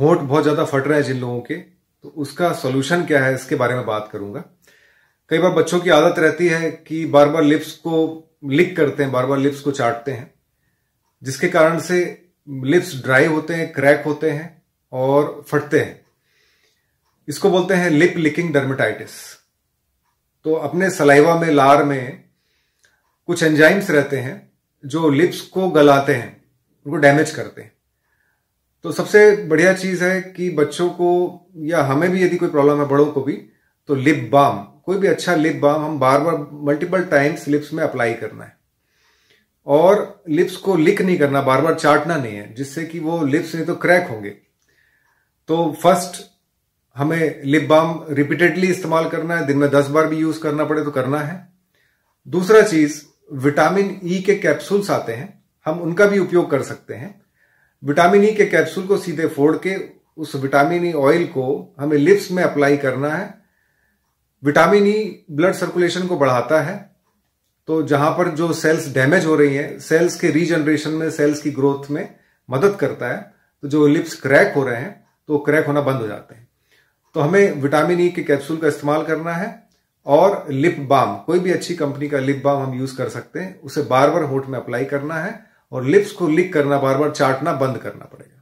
होंठ बहुत ज्यादा फट रहे हैं जिन लोगों के तो उसका सोल्यूशन क्या है इसके बारे में बात करूंगा कई बार बच्चों की आदत रहती है कि बार बार लिप्स को लिक करते हैं बार बार लिप्स को चाटते हैं जिसके कारण से लिप्स ड्राई होते हैं क्रैक होते हैं और फटते हैं इसको बोलते हैं लिप लिकिंग डर्मेटाइटिस तो अपने सलाइवा में लार में कुछ एंजाइम्स रहते हैं जो लिप्स को गलाते हैं उनको डैमेज करते हैं तो सबसे बढ़िया चीज है कि बच्चों को या हमें भी यदि कोई प्रॉब्लम है बड़ों को भी तो लिप बाम कोई भी अच्छा लिप बाम हम बार बार मल्टीपल टाइम्स लिप्स में अप्लाई करना है और लिप्स को लिक नहीं करना बार बार चाटना नहीं है जिससे कि वो लिप्स नहीं तो क्रैक होंगे तो फर्स्ट हमें लिप बाम रिपीटेडली इस्तेमाल करना है दिन में दस बार भी यूज करना पड़े तो करना है दूसरा चीज विटामिन ई e के कैप्सूल्स आते हैं हम उनका भी उपयोग कर सकते हैं विटामिन ई e के कैप्सूल को सीधे फोड़ के उस विटामिन ई e ऑयल को हमें लिप्स में अप्लाई करना है विटामिन ई ब्लड सर्कुलेशन को बढ़ाता है तो जहां पर जो सेल्स डैमेज हो रही हैं सेल्स के रीजनरेशन में सेल्स की ग्रोथ में मदद करता है तो जो लिप्स क्रैक हो रहे हैं तो क्रैक होना बंद हो जाते हैं तो हमें विटामिन ई e के कैप्सूल का इस्तेमाल करना है और लिप बाम कोई भी अच्छी कंपनी का लिप बाम हम यूज कर सकते हैं उसे बार बार होठ में अप्लाई करना है और लिप्स को लिक करना बार बार चाटना बंद करना पड़ेगा